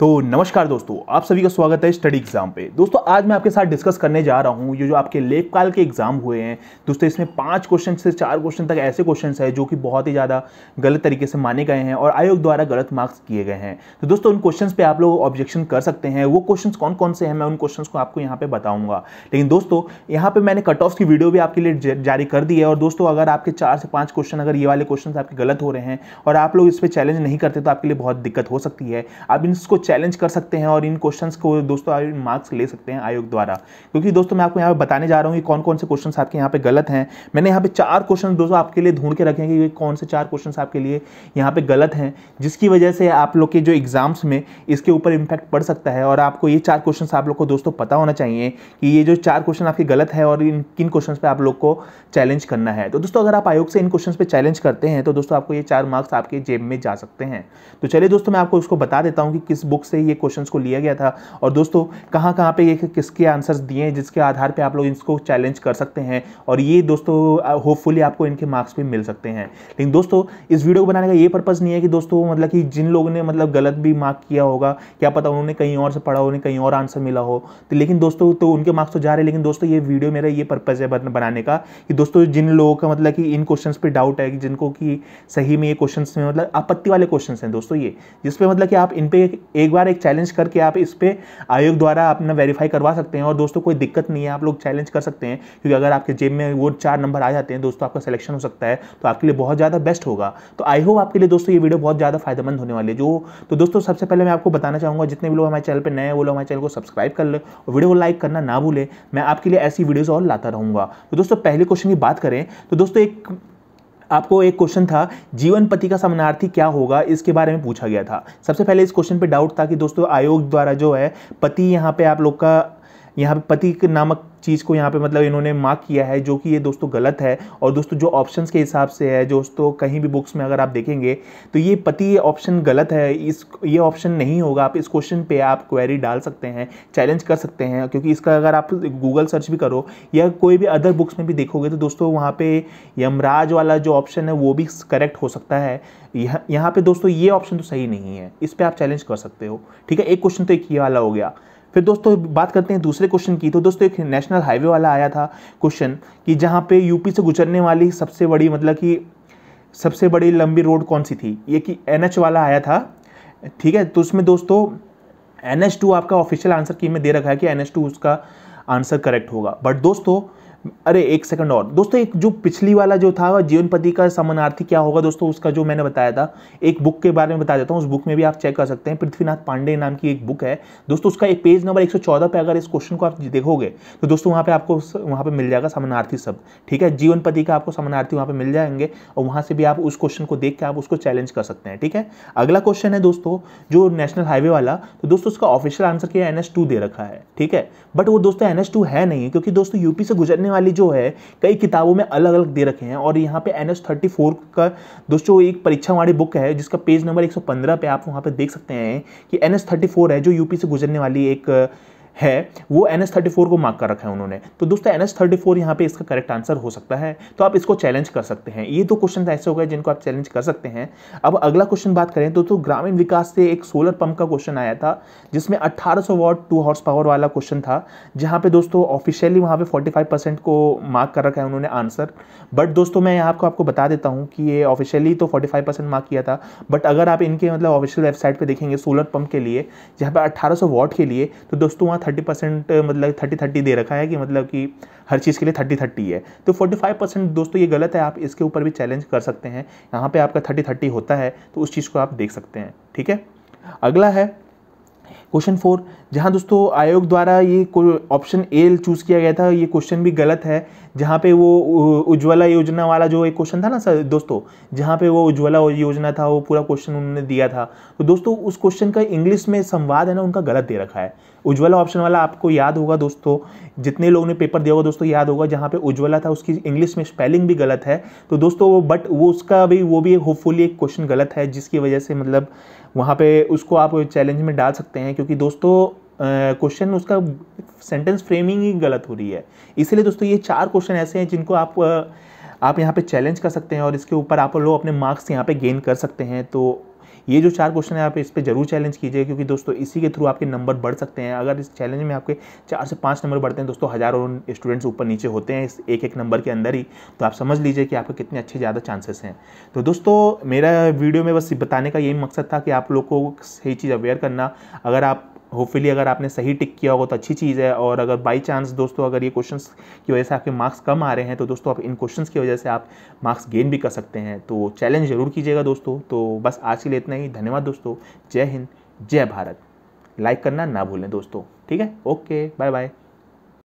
तो नमस्कार दोस्तों आप सभी का स्वागत है स्टडी एग्जाम पे दोस्तों आज मैं आपके साथ डिस्कस करने जा रहा हूँ ये जो आपके लेखकाल के एग्जाम हुए हैं दोस्तों इसमें पांच क्वेश्चन से चार क्वेश्चन तक ऐसे क्वेश्चन है जो कि बहुत ही ज़्यादा गलत तरीके से माने गए हैं और आयोग द्वारा गलत मार्क्स किए गए हैं तो दोस्तों उन क्वेश्चन पर आप लोग ऑब्जेक्शन कर सकते हैं वो क्वेश्चन कौन कौन से हैं मैं उन क्वेश्चन को आपको यहाँ पर बताऊँगा लेकिन दोस्तों यहाँ पर मैंने कट ऑफ की वीडियो भी आपके लिए जारी कर दी है और दोस्तों अगर आपके चार से पाँच क्वेश्चन अगर ये वाले क्वेश्चन आपके गलत हो रहे हैं और आप लोग इस पर चैलेंज नहीं करते तो आपके लिए बहुत दिक्कत हो सकती है आप इसको चैलेंज कर सकते हैं और इन क्वेश्चंस को दोस्तों मार्क्स ले सकते हैं आयोग द्वारा क्योंकि दोस्तों मैं आपको यहाँ पर बताने जा रहा हूँ कि कौन कौन से क्वेश्चन आपके यहाँ पे गलत हैं मैंने यहाँ पे चार क्वेश्चन दोस्तों आपके लिए ढूंढ के रखे हैं कि कौन से चार क्वेश्चन आपके लिए यहाँ पे गलत हैं जिसकी वजह से आप लोग के जो एग्जाम्स में इसके ऊपर इम्पैक्ट पड़ सकता है और आपको ये चार क्वेश्चन आप लोग को दोस्तों पता होना चाहिए कि ये जो चार क्वेश्चन आपके गलत है और इन किन क्वेश्चन पर आप लोग को चैलेंज करना है तो दोस्तों अगर आप आयोग से इन क्वेश्चन पर चैलेंज करते हैं तो दोस्तों आपको ये चार मार्क्स आपके जेब में जा सकते हैं तो चलिए दोस्तों मैं आपको उसको बता देता हूँ कि किस बुक बुक से ये क्वेश्चन को लिया गया था और दोस्तों कहाँ कहाँ पे ये किसके आंसर्स दिए हैं जिसके आधार पर आप लोग इसको चैलेंज कर सकते हैं और ये दोस्तों होपफुली आपको इनके मार्क्स भी मिल सकते हैं लेकिन दोस्तों इस वीडियो को बनाने का ये पर्पज़ नहीं है कि दोस्तों मतलब कि जिन लोगों ने मतलब गलत भी मार्क किया होगा क्या पता उन्होंने कहीं और से पढ़ा हो उन्हें कहीं और आंसर मिला हो तो लेकिन दोस्तों तो उनके मार्क्स तो जा रहे हैं लेकिन दोस्तों ये वीडियो मेरा ये पर्पज़ है बनाने का कि दोस्तों जिन लोगों का मतलब कि इन क्वेश्चन पर डाउट है कि जिनको कि सही में ये क्वेश्चन में मतलब आपत्ति वाले क्वेश्चन हैं दोस्तों ये जिसपे मतलब कि आप इन पर एक एक बार एक चैलेंज करके आप इस पर आयोग द्वारा अपना वेरीफाई करवा सकते हैं और दोस्तों कोई दिक्कत नहीं है आप लोग चैलेंज कर सकते हैं क्योंकि अगर आपके जेब में वो चार नंबर आ जाते हैं दोस्तों आपका सिलेक्शन हो सकता है तो आपके लिए बहुत ज़्यादा बेस्ट होगा तो आई होप आपके लिए दोस्तों ये वीडियो बहुत ज़्यादा फायदेमंद होने वाली है जो तो दोस्तों सबसे पहले मैं आपको बताना चाहूँगा जितने भी लोग हमारे चैनल पर नए वो लोग हमारे चैनल को सब्सक्राइब कर लें और वीडियो को लाइक करना ना भूलें मैं आपके लिए ऐसी वीडियोज़ और लाता रहूँगा तो दोस्तों पहले क्वेश्चन की बात करें तो दोस्तों एक आपको एक क्वेश्चन था जीवन पति का समानार्थी क्या होगा इसके बारे में पूछा गया था सबसे पहले इस क्वेश्चन पे डाउट था कि दोस्तों आयोग द्वारा जो है पति यहाँ पे आप लोग का यहाँ पे पति नामक चीज़ को यहाँ पे मतलब इन्होंने मार्क किया है जो कि ये दोस्तों गलत है और दोस्तों जो ऑप्शंस के हिसाब से है दोस्तों कहीं भी बुक्स में अगर आप देखेंगे तो ये पति ये ऑप्शन गलत है इस ये ऑप्शन नहीं होगा आप इस क्वेश्चन पे आप क्वेरी डाल सकते हैं चैलेंज कर सकते हैं क्योंकि इसका अगर आप गूगल सर्च भी करो या कोई भी अदर बुक्स में भी देखोगे तो दोस्तों वहाँ पर यमराज वाला जो ऑप्शन है वो भी करेक्ट हो सकता है यहाँ पर दोस्तों ये ऑप्शन तो सही नहीं है इस पर आप चैलेंज कर सकते हो ठीक है एक क्वेश्चन तो एक ये वाला हो गया फिर दोस्तों बात करते हैं दूसरे क्वेश्चन की तो दोस्तों एक नेशनल हाईवे वाला आया था क्वेश्चन कि जहाँ पे यूपी से गुजरने वाली सबसे बड़ी मतलब कि सबसे बड़ी लंबी रोड कौन सी थी ये कि एन वाला आया था ठीक है तो उसमें दोस्तों एन आपका ऑफिशियल आंसर की में दे रखा है कि एन उसका आंसर करेक्ट होगा बट दोस्तों अरे एक सेकंड और दोस्तों एक जो पिछली वाला जो था जीवनपति का समानार्थी क्या होगा दोस्तों उसका जो मैंने बताया था एक बुक के बारे में बता देता हूँ उस बुक में भी आप चेक कर सकते हैं पृथ्वीनाथ पांडे नाम की एक बुक है दोस्तों उसका एक पेज नंबर 114 पे अगर इस क्वेश्चन को आप देखोगे तो दोस्तों वहाँ पर आपको वहाँ पर मिल जाएगा समानार्थी शब्द ठीक है जीवनपति का आपको समानार्थी वहाँ पर मिल जाएंगे और वहाँ से भी आप उस क्वेश्चन को देख के आप उसको चैलेंज कर सकते हैं ठीक है अगला क्वेश्चन है दोस्तों जो नेशनल हाईवे वाला तो दोस्तों उसका ऑफिशियल आंसर क्या है एन दे रखा है ठीक है बट वो दोस्तों एन है नहीं क्योंकि दोस्तों यूपी से गुजरने वाले वाली जो है कई किताबों में अलग अलग दे रखे हैं और यहाँ पे एन एस थर्टी फोर का दोस्तों एक परीक्षा वाली बुक है जिसका पेज नंबर एक सौ पंद्रह पे आप वहाँ पर देख सकते हैं कि एन एस थर्टी फोर है जो यूपी से गुजरने वाली एक है वो एन एस थर्टी फोर को मार्क कर रखा है उन्होंने तो दोस्तों एन एस थर्टी फोर यहाँ पर इसका करेक्ट आंसर हो सकता है तो आप इसको चैलेंज कर सकते हैं ये दो क्वेश्चन तो ऐसे हो गए जिनको आप चैलेंज कर सकते हैं अब अगला क्वेश्चन बात करें तो, तो ग्रामीण विकास से एक सोलर पंप का क्वेश्चन आया था जिसमें अट्ठारह सौ वॉट टू हॉर्स पावर वाला क्वेश्चन था जहाँ पे दोस्तों ऑफिशियली वहाँ पे फाइव परसेंट को मार्क कर रखा है उन्होंने आंसर बट दोस्तों मैं यहाँ आपको आपको बता देता हूँ कि ये ऑफिशियली तो फोर्टी फाइव परसेंट मार्क किया था बट अगर आप इनके मतलब ऑफिशियल वेबसाइट पर देखेंगे सोलर पंप के लिए जहाँ पर अट्ठारह वॉट के लिए तो दोस्तों वहाँ थर्टी परसेंट मतलब थर्टी थर्टी दे रखा है कि मतलब कि हर चीज़ के लिए थर्टी थर्टी है तो फोर्टी फाइव परसेंट दोस्तों ये गलत है आप इसके ऊपर भी चैलेंज कर सकते हैं यहाँ पर आपका थर्टी थर्टी होता है तो उस चीज़ को आप देख सकते हैं ठीक है अगला है क्वेश्चन फोर जहाँ दोस्तों आयोग द्वारा ये ऑप्शन ए चूज़ किया गया था ये क्वेश्चन भी गलत है जहाँ पे वो उज्ज्वला योजना वाला जो एक क्वेश्चन था ना सर दोस्तों जहाँ पे वो उज्ज्वला योजना था वो पूरा क्वेश्चन उन्होंने दिया था तो दोस्तों उस क्वेश्चन का इंग्लिश में संवाद है ना उनका गलत दे रखा है उज्ज्वला ऑप्शन वाला आपको याद होगा दोस्तों जितने लोग ने पेपर दिया होगा दोस्तों याद होगा जहाँ पे उज्ज्वला था उसकी इंग्लिश में स्पेलिंग भी गलत है तो दोस्तों वो बट वो उसका भी वो भी होपफुली एक क्वेश्चन गलत है जिसकी वजह से मतलब वहाँ पे उसको आप चैलेंज में डाल सकते हैं क्योंकि दोस्तों क्वेश्चन उसका सेंटेंस फ्रेमिंग ही गलत हो रही है इसलिए दोस्तों ये चार क्वेश्चन ऐसे हैं जिनको आप आप यहाँ पे चैलेंज कर सकते हैं और इसके ऊपर आप लोग अपने मार्क्स यहाँ पे गेन कर सकते हैं तो ये जो चार क्वेश्चन है आप इस पर जरूर चैलेंज कीजिए क्योंकि दोस्तों इसी के थ्रू आपके नंबर बढ़ सकते हैं अगर इस चैलेंज में आपके चार से पाँच नंबर बढ़ते हैं दोस्तों हज़ारों स्टूडेंट्स ऊपर नीचे होते हैं इस एक एक नंबर के अंदर ही तो आप समझ लीजिए कि आपके कितने अच्छे ज़्यादा चांसेस हैं तो दोस्तों मेरा वीडियो में बस बताने का यही मकसद था कि आप लोग को सही चीज़ अवेयर करना अगर आप होपफुली अगर आपने सही टिक किया होगा तो अच्छी चीज़ है और अगर बाई चांस दोस्तों अगर ये क्वेश्चंस की वजह से आपके मार्क्स कम आ रहे हैं तो दोस्तों आप इन क्वेश्चंस की वजह से आप मार्क्स गेन भी कर सकते हैं तो चैलेंज ज़रूर कीजिएगा दोस्तों तो बस आज के लिए इतना ही धन्यवाद दोस्तों जय हिंद जय भारत लाइक करना ना भूलें दोस्तों ठीक है ओके बाय बाय